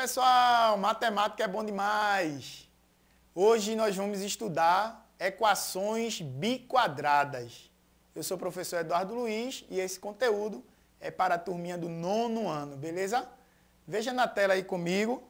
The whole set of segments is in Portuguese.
pessoal, matemática é bom demais. Hoje nós vamos estudar equações biquadradas. Eu sou o professor Eduardo Luiz e esse conteúdo é para a turminha do nono ano, beleza? Veja na tela aí comigo.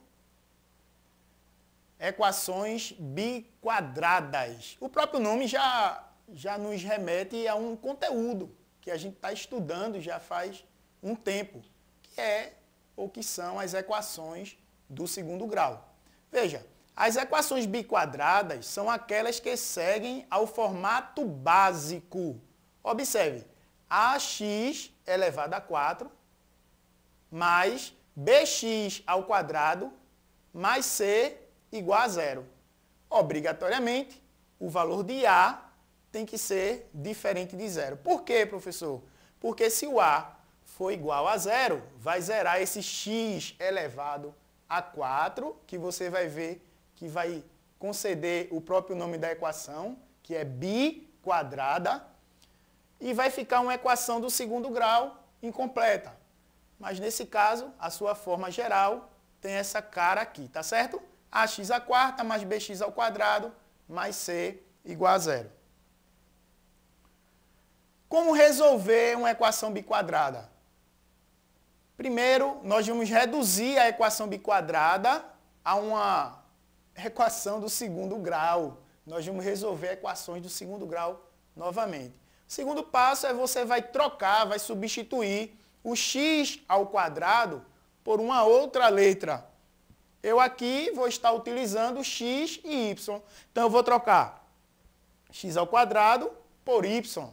Equações biquadradas. O próprio nome já, já nos remete a um conteúdo que a gente está estudando já faz um tempo, que é ou que são as equações do segundo grau. Veja, as equações biquadradas são aquelas que seguem ao formato básico. Observe, ax elevado a 4 mais bx ao quadrado mais c igual a zero. Obrigatoriamente, o valor de a tem que ser diferente de zero. Por quê, professor? Porque se o a for igual a zero, vai zerar esse x elevado a a 4, que você vai ver que vai conceder o próprio nome da equação, que é bi quadrada, e vai ficar uma equação do segundo grau incompleta. Mas nesse caso, a sua forma geral tem essa cara aqui, tá certo? ax a quarta mais bx ao quadrado mais c igual a zero. Como resolver uma equação biquadrada? Primeiro, nós vamos reduzir a equação biquadrada a uma equação do segundo grau. Nós vamos resolver equações do segundo grau novamente. O segundo passo é você vai trocar, vai substituir o x ao quadrado por uma outra letra. Eu aqui vou estar utilizando x e y. Então eu vou trocar x ao quadrado por y.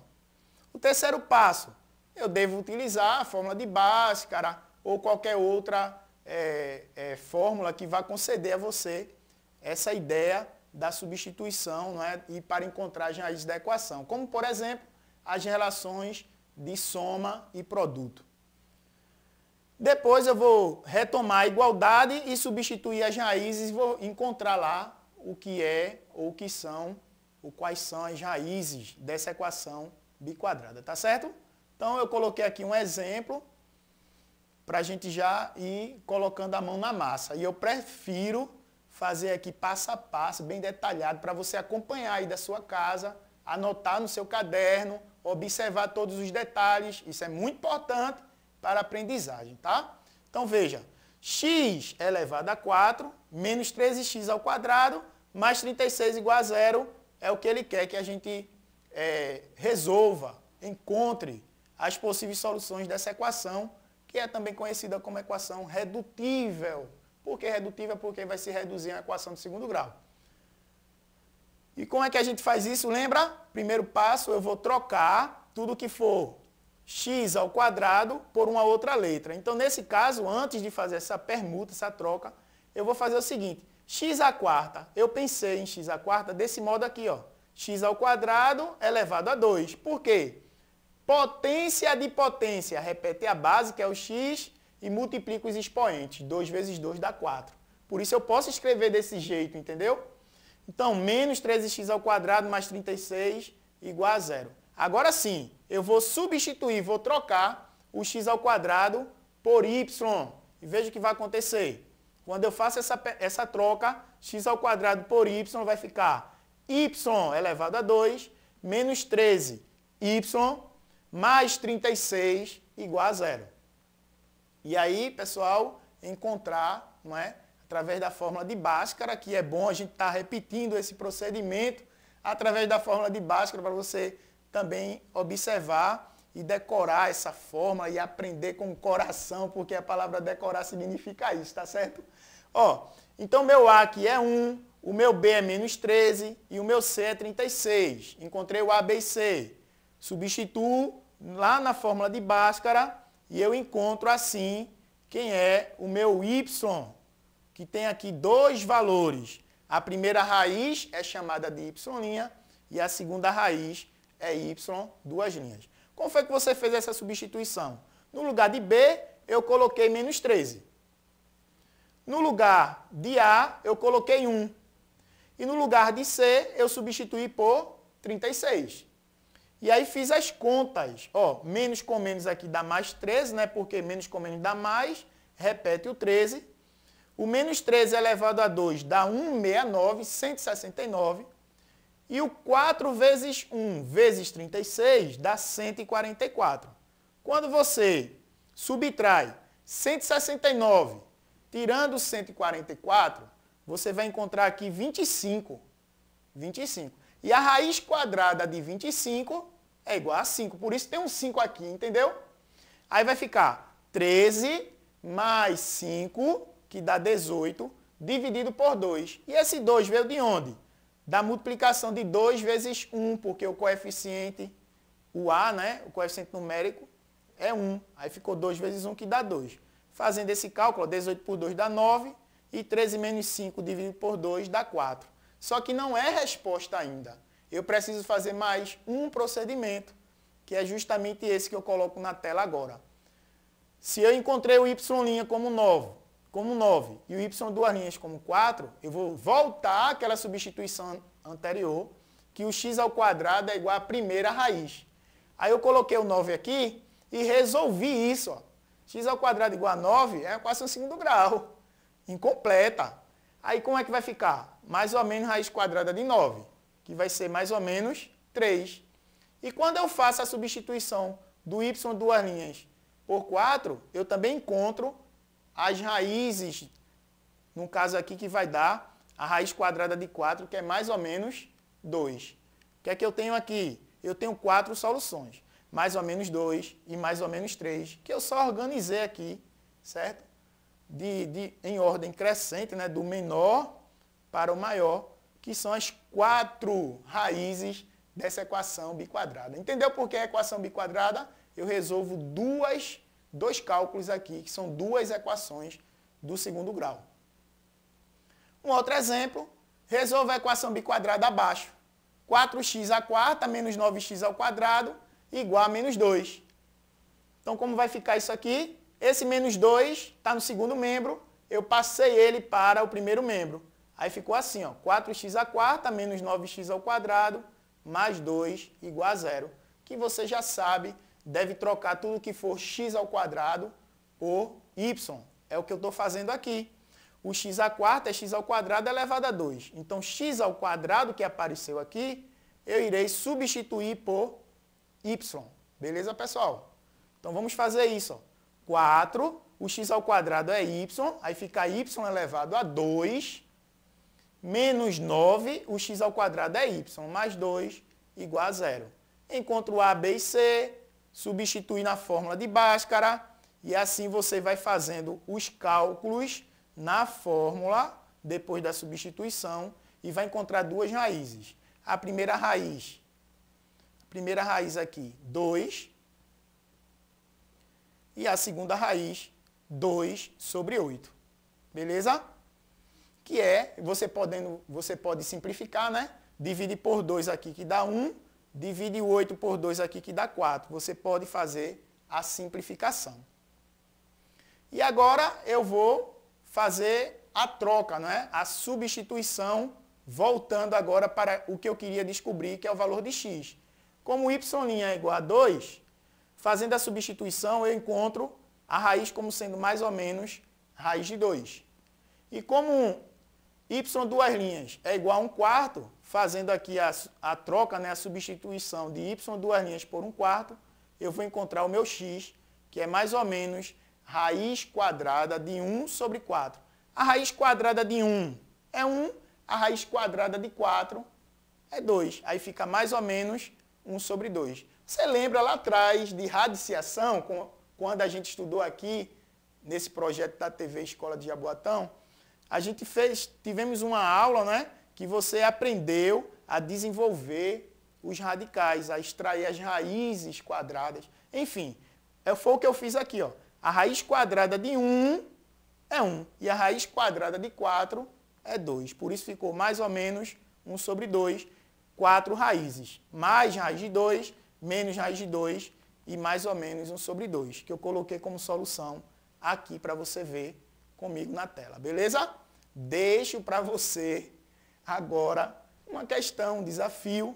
O terceiro passo, eu devo utilizar a fórmula de Bhaskara ou qualquer outra é, é, fórmula que vá conceder a você essa ideia da substituição não é? e para encontrar as raízes da equação, como, por exemplo, as relações de soma e produto. Depois eu vou retomar a igualdade e substituir as raízes e vou encontrar lá o que é ou o que são, ou quais são as raízes dessa equação biquadrada, tá certo? Então, eu coloquei aqui um exemplo para a gente já ir colocando a mão na massa. E eu prefiro fazer aqui passo a passo, bem detalhado, para você acompanhar aí da sua casa, anotar no seu caderno, observar todos os detalhes. Isso é muito importante para a aprendizagem, tá? Então, veja, x elevado a 4 menos 13x ao quadrado mais 36 igual a zero é o que ele quer que a gente é, resolva, encontre, as possíveis soluções dessa equação, que é também conhecida como equação redutível. Por que redutível? Porque vai se reduzir a equação de segundo grau. E como é que a gente faz isso? Lembra? Primeiro passo, eu vou trocar tudo que for x ao quadrado por uma outra letra. Então, nesse caso, antes de fazer essa permuta, essa troca, eu vou fazer o seguinte, x à quarta, eu pensei em x à quarta desse modo aqui, ó, x ao quadrado elevado a 2. Por quê? Potência de potência. Repete a base, que é o x, e multiplica os expoentes. 2 vezes 2 dá 4. Por isso eu posso escrever desse jeito, entendeu? Então, menos 13x ao quadrado mais 36 igual a zero. Agora sim, eu vou substituir, vou trocar o x ao quadrado por y. E veja o que vai acontecer. Quando eu faço essa, essa troca, x ao quadrado por y vai ficar y elevado a 2 menos 13y mais 36 igual a zero. E aí, pessoal, encontrar, não é? Através da fórmula de Bhaskara, que é bom a gente estar tá repetindo esse procedimento através da fórmula de Bhaskara para você também observar e decorar essa fórmula e aprender com o coração, porque a palavra decorar significa isso, tá certo? Ó, então meu A aqui é 1, o meu B é menos 13 e o meu C é 36. Encontrei o A, B e C. Substituo lá na fórmula de Bhaskara e eu encontro assim quem é o meu y, que tem aqui dois valores. A primeira raiz é chamada de y' e a segunda raiz é y, duas linhas. Como foi que você fez essa substituição? No lugar de b, eu coloquei menos 13. No lugar de A, eu coloquei 1. E no lugar de C, eu substituí por 36. E aí fiz as contas. Ó, menos com menos aqui dá mais 13, né? Porque menos com menos dá mais. Repete o 13. O menos 13 elevado a 2 dá 169, 169. E o 4 vezes 1 vezes 36 dá 144. Quando você subtrai 169 tirando 144, você vai encontrar aqui 25. 25. E a raiz quadrada de 25 é igual a 5. Por isso tem um 5 aqui, entendeu? Aí vai ficar 13 mais 5, que dá 18, dividido por 2. E esse 2 veio de onde? Da multiplicação de 2 vezes 1, porque o coeficiente, o A, né? O coeficiente numérico é 1. Aí ficou 2 vezes 1, que dá 2. Fazendo esse cálculo, 18 por 2 dá 9, e 13 menos 5 dividido por 2 dá 4. Só que não é resposta ainda eu preciso fazer mais um procedimento, que é justamente esse que eu coloco na tela agora. Se eu encontrei o y' como 9, como 9 e o y duas linhas como 4, eu vou voltar àquela substituição anterior, que o x ao quadrado é igual à primeira raiz. Aí eu coloquei o 9 aqui e resolvi isso. Ó. x ao quadrado igual a 9 é a equação segundo grau, incompleta. Aí como é que vai ficar? Mais ou menos raiz quadrada de 9 que vai ser mais ou menos 3. E quando eu faço a substituição do y duas linhas por 4, eu também encontro as raízes, no caso aqui que vai dar a raiz quadrada de 4, que é mais ou menos 2. O que é que eu tenho aqui? Eu tenho quatro soluções, mais ou menos 2 e mais ou menos 3, que eu só organizei aqui, certo? De, de, em ordem crescente, né? do menor para o maior, que são as quatro raízes dessa equação biquadrada. Entendeu por que a equação biquadrada? Eu resolvo duas, dois cálculos aqui, que são duas equações do segundo grau. Um outro exemplo, resolva a equação biquadrada abaixo. 4x à quarta menos 9x ao quadrado igual a menos 2. Então, como vai ficar isso aqui? Esse menos 2 está no segundo membro, eu passei ele para o primeiro membro. Aí ficou assim, ó, 4x à quarta menos 9x ao quadrado mais 2 igual a zero. Que você já sabe, deve trocar tudo que for x ao quadrado por y. É o que eu estou fazendo aqui. O x à quarta é x ao quadrado elevado a 2. Então, x ao quadrado que apareceu aqui, eu irei substituir por y. Beleza, pessoal? Então, vamos fazer isso. Ó. 4, o x ao quadrado é y, aí fica y elevado a 2 Menos 9, o x ao quadrado é y, mais 2 igual a zero. Encontro A, B e C, substitui na fórmula de Bhaskara e assim você vai fazendo os cálculos na fórmula depois da substituição e vai encontrar duas raízes. A primeira raiz, a primeira raiz aqui, 2, e a segunda raiz, 2 sobre 8. Beleza? que é, você, podendo, você pode simplificar, né? Divide por 2 aqui que dá 1, um, divide 8 por 2 aqui que dá 4. Você pode fazer a simplificação. E agora eu vou fazer a troca, não é? A substituição, voltando agora para o que eu queria descobrir, que é o valor de x. Como y' é igual a 2, fazendo a substituição, eu encontro a raiz como sendo mais ou menos raiz de 2. E como Y duas linhas é igual a 1 quarto, fazendo aqui a, a troca, né, a substituição de Y duas linhas por 1 quarto, eu vou encontrar o meu X, que é mais ou menos raiz quadrada de 1 sobre 4. A raiz quadrada de 1 é 1, a raiz quadrada de 4 é 2. Aí fica mais ou menos 1 sobre 2. Você lembra lá atrás de radiciação, quando a gente estudou aqui, nesse projeto da TV Escola de Jaboatão? a gente fez, tivemos uma aula, né, que você aprendeu a desenvolver os radicais, a extrair as raízes quadradas. Enfim, é, foi o que eu fiz aqui, ó. A raiz quadrada de 1 é 1 e a raiz quadrada de 4 é 2. Por isso ficou mais ou menos 1 sobre 2, 4 raízes. Mais raiz de 2, menos raiz de 2 e mais ou menos 1 sobre 2, que eu coloquei como solução aqui para você ver comigo na tela, beleza? deixo para você agora uma questão, um desafio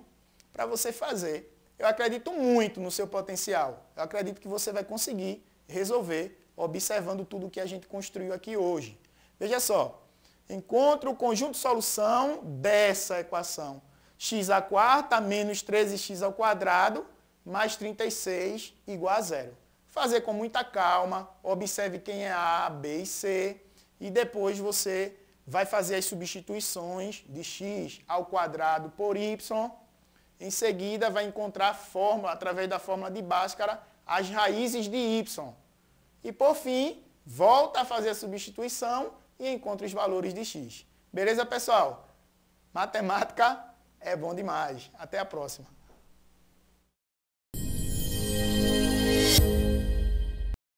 para você fazer. Eu acredito muito no seu potencial. Eu acredito que você vai conseguir resolver observando tudo que a gente construiu aqui hoje. Veja só, encontre o conjunto solução dessa equação. x a quarta menos 13x ao quadrado mais 36 igual a zero. Fazer com muita calma, observe quem é A, B e C e depois você vai fazer as substituições de x ao quadrado por y. Em seguida, vai encontrar a fórmula, através da fórmula de Bhaskara, as raízes de y. E, por fim, volta a fazer a substituição e encontra os valores de x. Beleza, pessoal? Matemática é bom demais. Até a próxima.